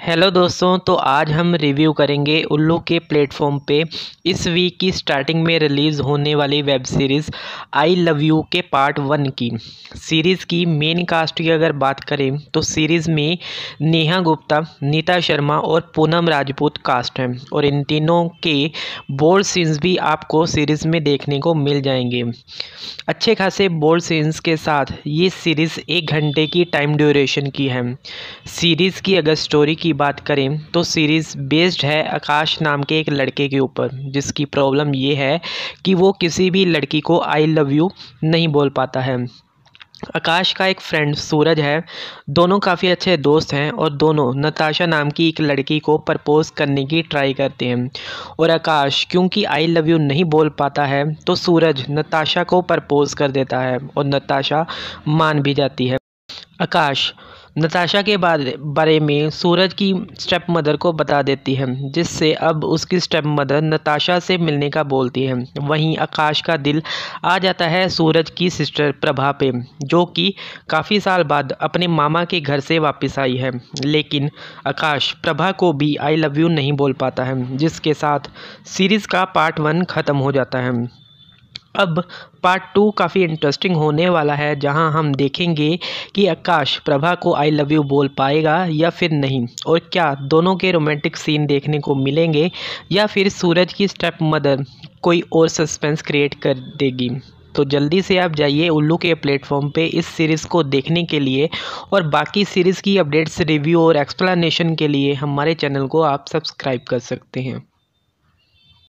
hello दोस्तों तो आज हम रिव्यू करेंगे उल्लू के प्लेटफॉर्म पे इस वीक की स्टार्टिंग में रिलीज़ होने वाली web series I love you के पार्ट वन की सीरीज़ की मेन कास्ट की अगर बात करें तो सीरीज़ में नेहा गुप्ता नीता शर्मा और पूनम राजपूत कास्ट हैं और इन तीनों के बोल्ड सीन्स भी आपको सीरीज़ में देखने को मिल जाएंगे अच्छे खासे बोल्ड सीन्स के साथ ये सीरीज़ एक घंटे की टाइम ड्यूरेशन की है सीरीज़ की अगर स्टोरी की बात करें तो सीरीज़ बेस्ड है आकाश नाम के एक लड़के के ऊपर जिसकी प्रॉब्लम ये है कि वो किसी भी लड़की को आई लव यू नहीं बोल पाता है आकाश का एक फ्रेंड सूरज है दोनों काफ़ी अच्छे दोस्त हैं और दोनों नताशा नाम की एक लड़की को प्रपोज़ करने की ट्राई करते हैं और आकाश क्योंकि आई लव यू नहीं बोल पाता है तो सूरज नताशा को प्रपोज़ कर देता है और नताशा मान भी जाती है आकाश नताशा के बारे बारे में सूरज की स्टेप मदर को बता देती है जिससे अब उसकी स्टेप मदर नताशा से मिलने का बोलती है वहीं आकाश का दिल आ जाता है सूरज की सिस्टर प्रभा पे जो कि काफ़ी साल बाद अपने मामा के घर से वापस आई है लेकिन आकाश प्रभा को भी आई लव यू नहीं बोल पाता है जिसके साथ सीरीज़ का पार्ट वन ख़त्म हो जाता है अब पार्ट टू काफ़ी इंटरेस्टिंग होने वाला है जहां हम देखेंगे कि आकाश प्रभा को आई लव यू बोल पाएगा या फिर नहीं और क्या दोनों के रोमांटिक सीन देखने को मिलेंगे या फिर सूरज की स्टेप मदर कोई और सस्पेंस क्रिएट कर देगी तो जल्दी से आप जाइए उल्लू के प्लेटफॉर्म पे इस सीरीज़ को देखने के लिए और बाकी सीरीज़ की अपडेट्स रिव्यू और एक्सप्लानशन के लिए हमारे चैनल को आप सब्सक्राइब कर सकते हैं